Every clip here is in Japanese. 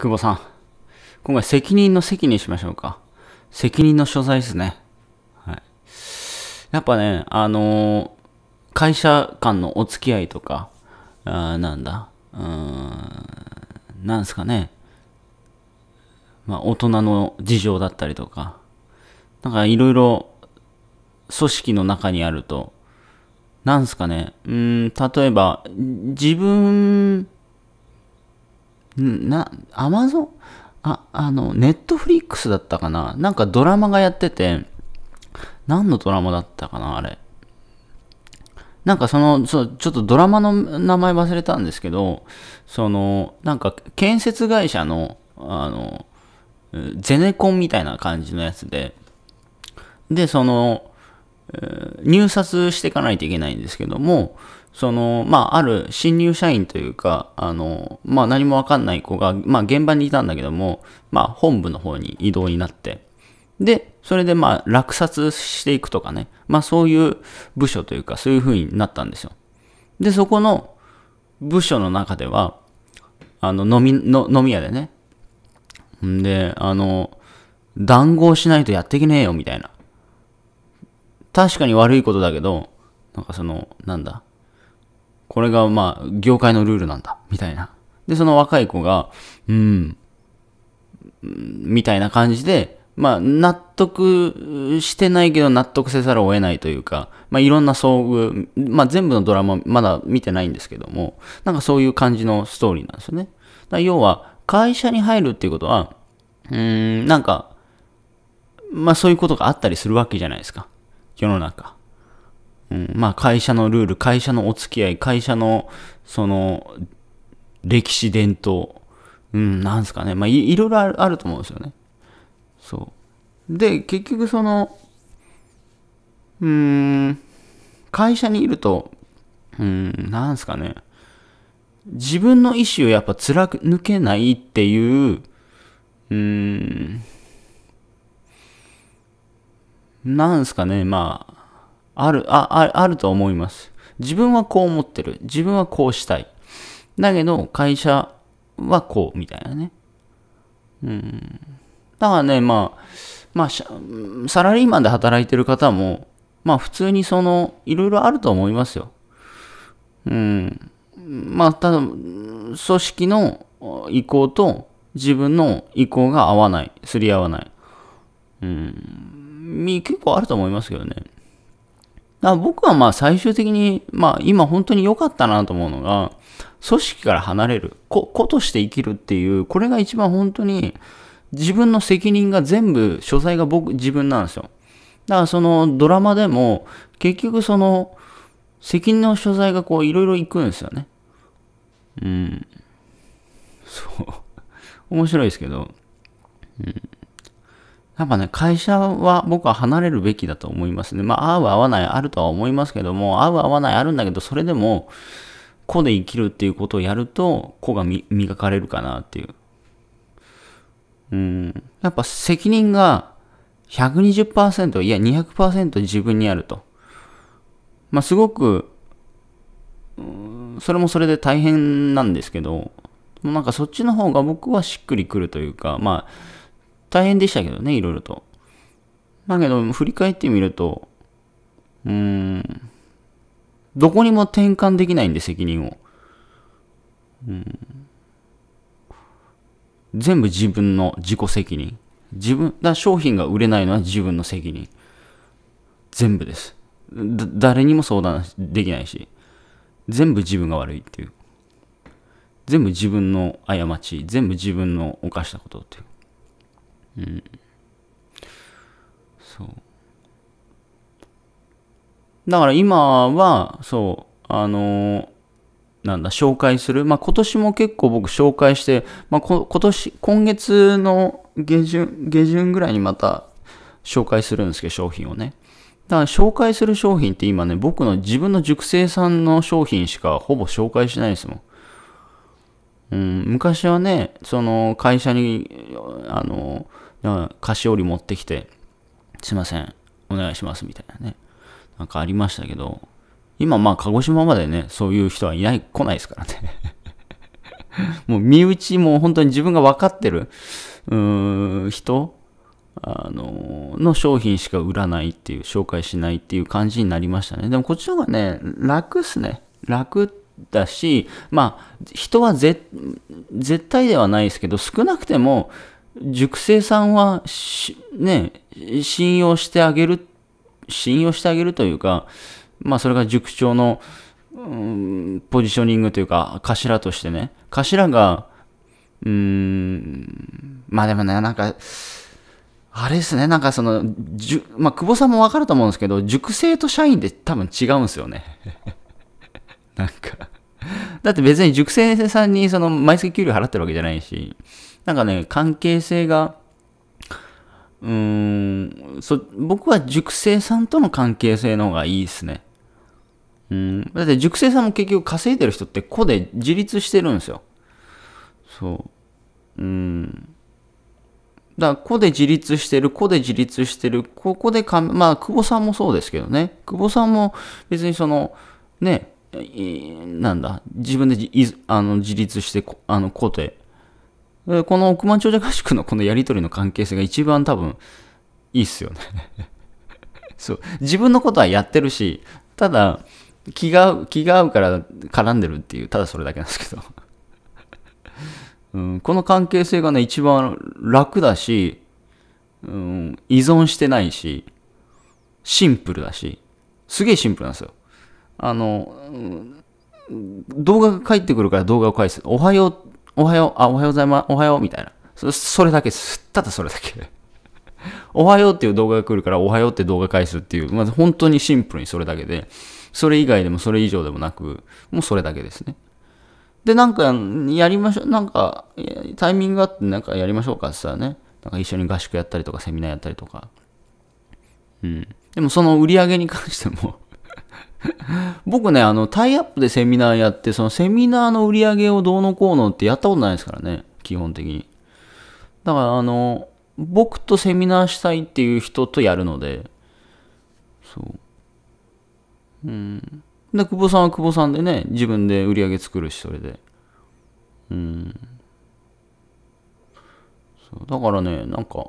久保さん。今回責任の責にしましょうか。責任の所在ですね。はい。やっぱね、あのー、会社間のお付き合いとか、あなんだ、うーん、なんすかね。まあ、大人の事情だったりとか、なんかいろいろ組織の中にあると、なんすかね、うん、例えば、自分な、アマゾンあ、あの、ネットフリックスだったかななんかドラマがやってて、何のドラマだったかなあれ。なんかその、そう、ちょっとドラマの名前忘れたんですけど、その、なんか建設会社の、あの、ゼネコンみたいな感じのやつで、で、その、入札していかないといけないんですけども、その、まあ、ある新入社員というか、あの、まあ、何もわかんない子が、まあ、現場にいたんだけども、まあ、本部の方に異動になって、で、それでまあ、落札していくとかね、まあ、そういう部署というか、そういう風になったんですよ。で、そこの部署の中では、あの、飲み、の飲み屋でね、んで、あの、談合しないとやっていけねえよ、みたいな。確かに悪いことだけど、なんかその、なんだ、これがまあ、業界のルールなんだ、みたいな。で、その若い子が、うん、みたいな感じで、まあ、納得してないけど納得せざるを得ないというか、まあ、いろんな遭遇、まあ、全部のドラマまだ見てないんですけども、なんかそういう感じのストーリーなんですよね。だ要は、会社に入るっていうことは、うーん、なんか、まあそういうことがあったりするわけじゃないですか。世の中。うん、まあ会社のルール、会社のお付き合い、会社のその歴史伝統、うん、なんすかね。まあいろいろあると思うんですよね。そう。で、結局その、うーん、会社にいると、うん、なんすかね。自分の意思をやっぱ貫けないっていう、うーん、なんすかね、まあ、ある、あ、あると思います。自分はこう思ってる。自分はこうしたい。だけど、会社はこう、みたいなね。うん。だからね、まあ、まあ、サラリーマンで働いてる方も、まあ普通にその、いろいろあると思いますよ。うん。まあ、ただ、組織の意向と自分の意向が合わない、すり合わない。うん。結構あると思いますけどね。だから僕はまあ最終的に、まあ今本当に良かったなと思うのが、組織から離れる、子として生きるっていう、これが一番本当に自分の責任が全部、所在が僕、自分なんですよ。だからそのドラマでも、結局その、責任の所在がこういろいろ行くんですよね。うん。そう。面白いですけど。うん。やっぱね、会社は僕は離れるべきだと思いますね。まあ、合う合わないあるとは思いますけども、合う合わないあるんだけど、それでも、個で生きるっていうことをやると、個が磨かれるかなっていう。うん。やっぱ責任が120%、いや200%自分にあると。まあ、すごく、それもそれで大変なんですけど、なんかそっちの方が僕はしっくりくるというか、まあ、大変でしたけどね、いろいろと。だけど、振り返ってみると、うーん、どこにも転換できないんで、責任を。うん、全部自分の自己責任。自分、だ商品が売れないのは自分の責任。全部です。誰にも相談できないし、全部自分が悪いっていう。全部自分の過ち、全部自分の犯したことっていう。うん。そう。だから今は、そう、あのなんだ、紹介する。まあ、今年も結構僕紹介して、まあ、今年、今月の下旬、下旬ぐらいにまた紹介するんですけど、商品をね。だから紹介する商品って今ね、僕の自分の熟成さんの商品しかほぼ紹介しないですもん。うん、昔はね、その会社に、あの、菓子折り持ってきて、すいません、お願いしますみたいなね、なんかありましたけど、今まあ鹿児島までね、そういう人はいない、来ないですからね。もう身内も本当に自分が分かってる、うーん、人、あの、の商品しか売らないっていう、紹介しないっていう感じになりましたね。でもこっちの方がね、楽っすね。楽だし、まあ、人は絶対ではないですけど、少なくても、熟成さんは、ね、信用してあげる、信用してあげるというか、まあそれが塾長の、うん、ポジショニングというか、頭としてね。頭が、うーん、まあでもね、なんか、あれですね、なんかその、じゅまあ、久保さんもわかると思うんですけど、熟成と社員って多分違うんですよね。なんかだって別に塾生さんにその毎月給料払ってるわけじゃないし、なんかね、関係性が、うーん、そ、僕は熟成さんとの関係性の方がいいですね。うん、だって熟成さんも結局稼いでる人って個で自立してるんですよ。そう。うん。だから個で自立してる、個で自立してる、ここでか、まあ、久保さんもそうですけどね。久保さんも別にその、ね、なんだ、自分であの自立して、あの、個でこの億万長者合宿のこのやりとりの関係性が一番多分いいっすよね そう。自分のことはやってるし、ただ気が、気が合うから絡んでるっていう、ただそれだけなんですけど うん、この関係性がね、一番楽だし、うん、依存してないし、シンプルだし、すげえシンプルなんですよ。あの、うん動画が返ってくるから動画を返す。おはようおはよう、あ、おはようございます、おはよう、みたいな。そそれだけです。ただそれだけ。おはようっていう動画が来るから、おはようって動画返すっていう、まず本当にシンプルにそれだけで、それ以外でもそれ以上でもなく、もうそれだけですね。で、なんか、やりましょう、なんか、タイミングがあって、なんかやりましょうかってさ、ね、なんか一緒に合宿やったりとか、セミナーやったりとか。うん。でもその売り上げに関しても 僕ね、あの、タイアップでセミナーやって、そのセミナーの売り上げをどうのこうのってやったことないですからね、基本的に。だから、あの、僕とセミナーしたいっていう人とやるので、そう。うん。で、久保さんは久保さんでね、自分で売り上げ作るし、それで。うん。そうだからね、なんか、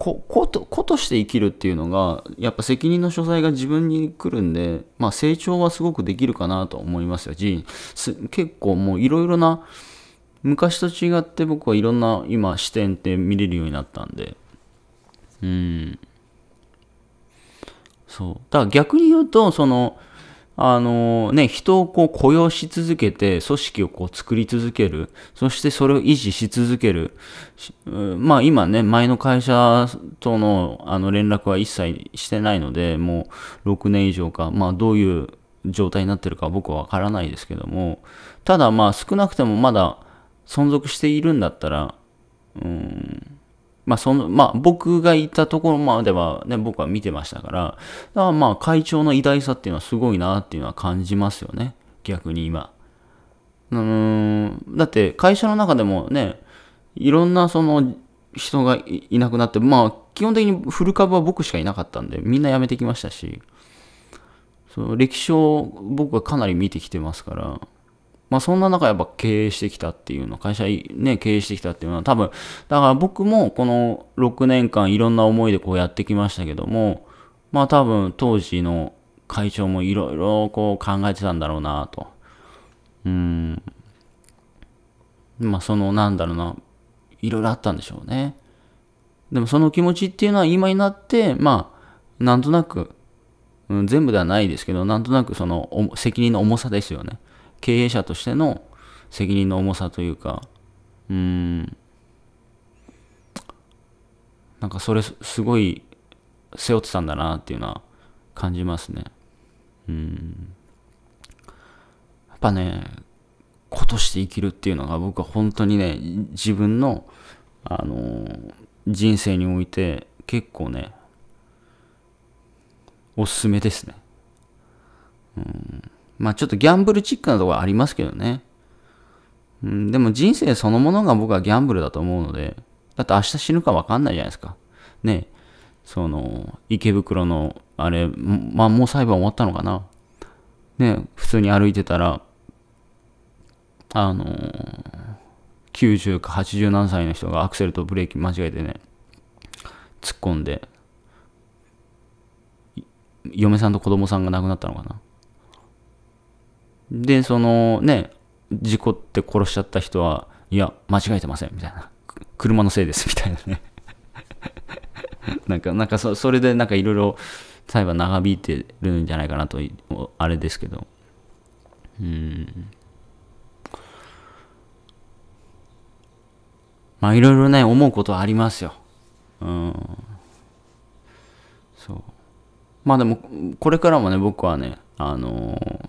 子こと子として生きるっていうのがやっぱ責任の所在が自分に来るんで、まあ、成長はすごくできるかなと思いますよし結構もういろいろな昔と違って僕はいろんな今視点って見れるようになったんでうんそうだから逆に言うとそのあのね、人をこう雇用し続けて、組織をこう作り続ける。そしてそれを維持し続ける。まあ今ね、前の会社とのあの連絡は一切してないので、もう6年以上か、まあどういう状態になってるか僕はわからないですけども、ただまあ少なくてもまだ存続しているんだったら、うんまあ、その、まあ、僕がいたところまではね、僕は見てましたから、だからまあ、会長の偉大さっていうのはすごいなっていうのは感じますよね。逆に今。うのだって会社の中でもね、いろんなその人がいなくなって、まあ、基本的にフル株は僕しかいなかったんで、みんな辞めてきましたし、その歴史を僕はかなり見てきてますから、まあそんな中やっぱ経営してきたっていうの、会社ね、経営してきたっていうのは多分、だから僕もこの6年間いろんな思いでこうやってきましたけども、まあ多分当時の会長もいろいろこう考えてたんだろうなと。うん。まあそのなんだろうな、いろいろあったんでしょうね。でもその気持ちっていうのは今になって、まあなんとなく、うん、全部ではないですけど、なんとなくその責任の重さですよね。経営者としての責任の重さというか、うん、なんかそれすごい背負ってたんだなっていうのは感じますね。うん。やっぱね、今として生きるっていうのが僕は本当にね、自分の、あの人生において結構ね、おすすめですね。うんまあちょっとギャンブルチックなところありますけどね。うん、でも人生そのものが僕はギャンブルだと思うので、だって明日死ぬか分かんないじゃないですか。ねその、池袋の、あれ、まあもう裁判終わったのかな。ね普通に歩いてたら、あのー、90か80何歳の人がアクセルとブレーキ間違えてね、突っ込んで、嫁さんと子供さんが亡くなったのかな。で、そのね、事故って殺しちゃった人は、いや、間違えてません、みたいな。車のせいです、みたいなね。なんか、なんかそ、それでなんかいろいろ裁判長引いてるんじゃないかなと、あれですけど。うん。まあいろいろね、思うことはありますよ。うん。そう。まあでも、これからもね、僕はね、あのー、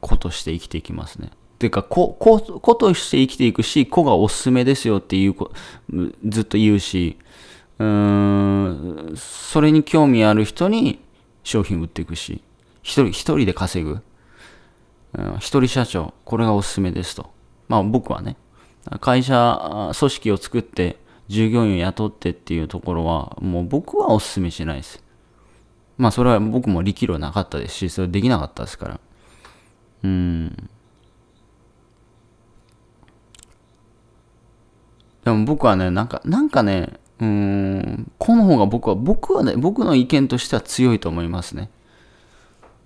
子として生きていきますね。ていうか子子子として生きていくし子がおすすめですよっていうずっと言うしうーんそれに興味ある人に商品売っていくし一人一人で稼ぐ、うん、一人社長これがおすすめですとまあ僕はね会社組織を作って従業員を雇ってっていうところはもう僕はおすすめしないですまあそれは僕も力量なかったですしそれできなかったですからうん。でも僕はね、なんか、なんかね、うん、この方が僕は、僕はね、僕の意見としては強いと思いますね。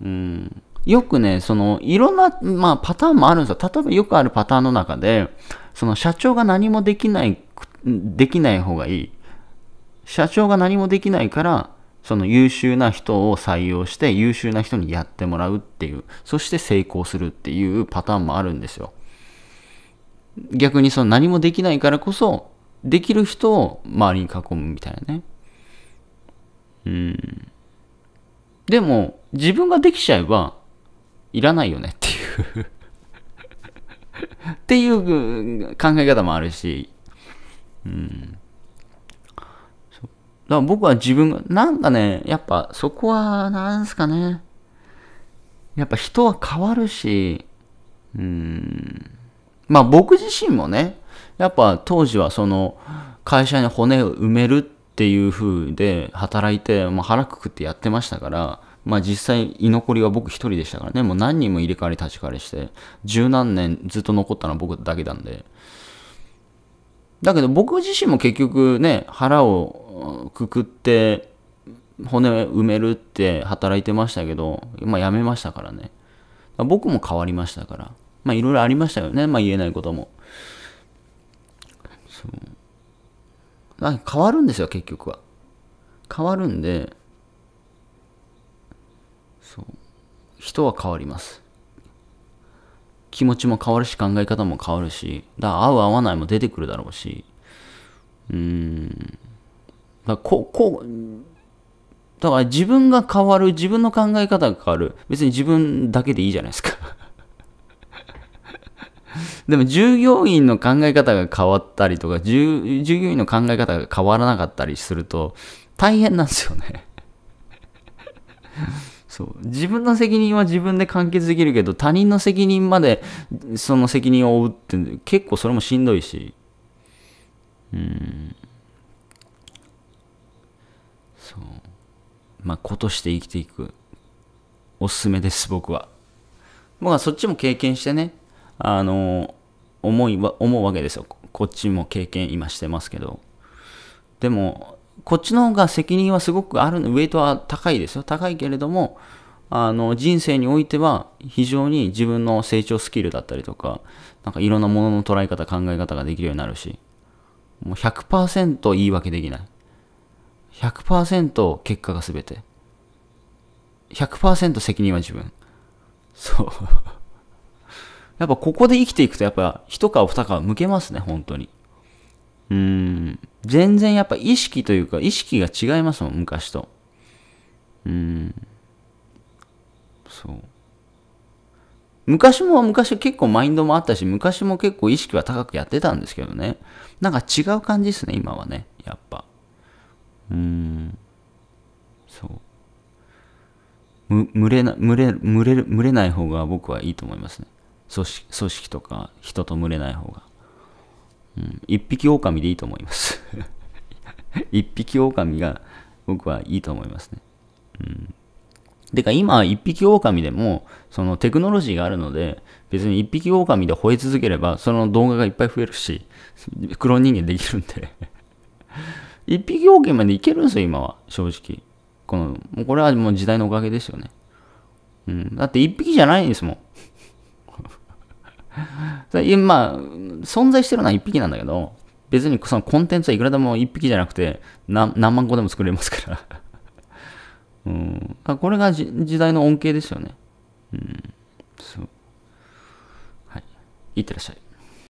うん。よくね、その、いろんな、まあ、パターンもあるんですよ。例えばよくあるパターンの中で、その、社長が何もできない、できない方がいい。社長が何もできないから、その優秀な人を採用して優秀な人にやってもらうっていう、そして成功するっていうパターンもあるんですよ。逆にその何もできないからこそ、できる人を周りに囲むみたいなね。うん。でも、自分ができちゃえば、いらないよねっていうっていう考え方もあるし、うん。だから僕は自分が、なんかね、やっぱそこは、なんすかね。やっぱ人は変わるし、うん。まあ僕自身もね、やっぱ当時はその会社に骨を埋めるっていう風で働いて、まあ、腹くくってやってましたから、まあ実際居残りは僕一人でしたからね、もう何人も入れ替わり立ち替わりして、十何年ずっと残ったのは僕だけなんで。だけど僕自身も結局ね、腹をくくって骨埋めるって働いてましたけど、まあやめましたからね。僕も変わりましたから。まあいろいろありましたよね。まあ言えないことも。そう。変わるんですよ、結局は。変わるんで、そう。人は変わります。気持ちも変わるし、考え方も変わるし、だ合う合わないも出てくるだろうし、うーん。だここうだから自分が変わる自分の考え方が変わる別に自分だけでいいじゃないですか でも従業員の考え方が変わったりとか従従業員の考え方が変わらなかったりすると大変なんですよね そう自分の責任は自分で完結できるけど他人の責任までその責任を負うって結構それもしんどいしうんそうまあ子として生きていくおすすめです僕は僕はそっちも経験してねあの思いは思うわけですよこっちも経験今してますけどでもこっちの方が責任はすごくあるウェイトは高いですよ高いけれどもあの人生においては非常に自分の成長スキルだったりとかなんかいろんなものの捉え方考え方ができるようになるしもう100%言い訳できない100%結果が全て。100%責任は自分。そう やっぱここで生きていくとやっぱ一皮二皮向けますね、本当に。うーん。全然やっぱ意識というか意識が違いますもん、昔と。うーん。そう。昔も昔結構マインドもあったし、昔も結構意識は高くやってたんですけどね。なんか違う感じですね、今はね。やっぱ。うんそうむ群れな群れ群れ群れない方が僕はいいと思いますね組織組織とか人と群れない方が、うん、一匹狼でいいと思います 一匹狼が僕はいいと思いますねうんてか今一匹狼でもそのテクノロジーがあるので別に一匹狼で吠え続ければその動画がいっぱい増えるし黒 人間できるんで一匹ケーまでいけるんですよ、今は。正直。この、もうこれはもう時代のおかげですよね。うん。だって一匹じゃないんですもん。まあ、存在してるのは一匹なんだけど、別にそのコンテンツはいくらでも一匹じゃなくて何、何万個でも作れますから。うん。これが時代の恩恵ですよね。うん。そう。はい。いってらっしゃい。